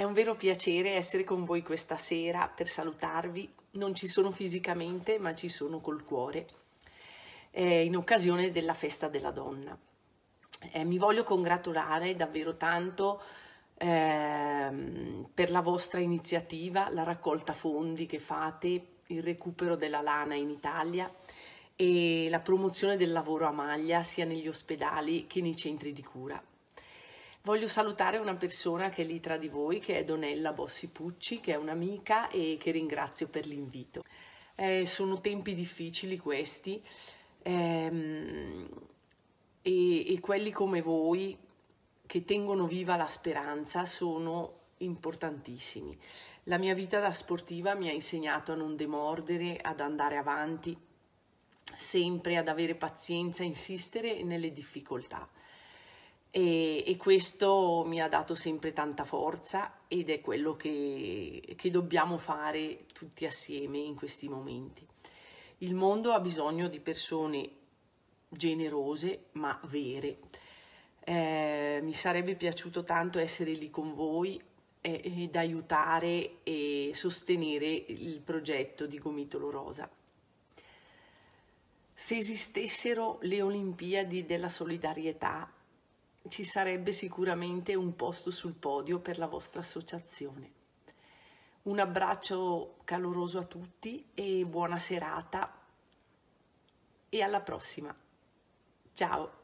È un vero piacere essere con voi questa sera per salutarvi. Non ci sono fisicamente, ma ci sono col cuore, eh, in occasione della festa della donna. Eh, mi voglio congratulare davvero tanto eh, per la vostra iniziativa, la raccolta fondi che fate, il recupero della lana in Italia e la promozione del lavoro a maglia sia negli ospedali che nei centri di cura. Voglio salutare una persona che è lì tra di voi, che è Donella Bossi Pucci, che è un'amica e che ringrazio per l'invito. Eh, sono tempi difficili questi ehm, e, e quelli come voi che tengono viva la speranza sono importantissimi. La mia vita da sportiva mi ha insegnato a non demordere, ad andare avanti, sempre ad avere pazienza, insistere nelle difficoltà. E, e, questo mi ha dato sempre tanta forza ed è quello che, che, dobbiamo fare tutti assieme in questi momenti. Il mondo ha bisogno di persone generose ma vere. Eh, mi sarebbe piaciuto tanto essere lì con voi eh, ed aiutare e sostenere il progetto di Gomitolo Rosa. Se esistessero le Olimpiadi della solidarietà ci sarebbe sicuramente un posto sul podio per la vostra associazione. Un abbraccio caloroso a tutti e buona serata e alla prossima. Ciao!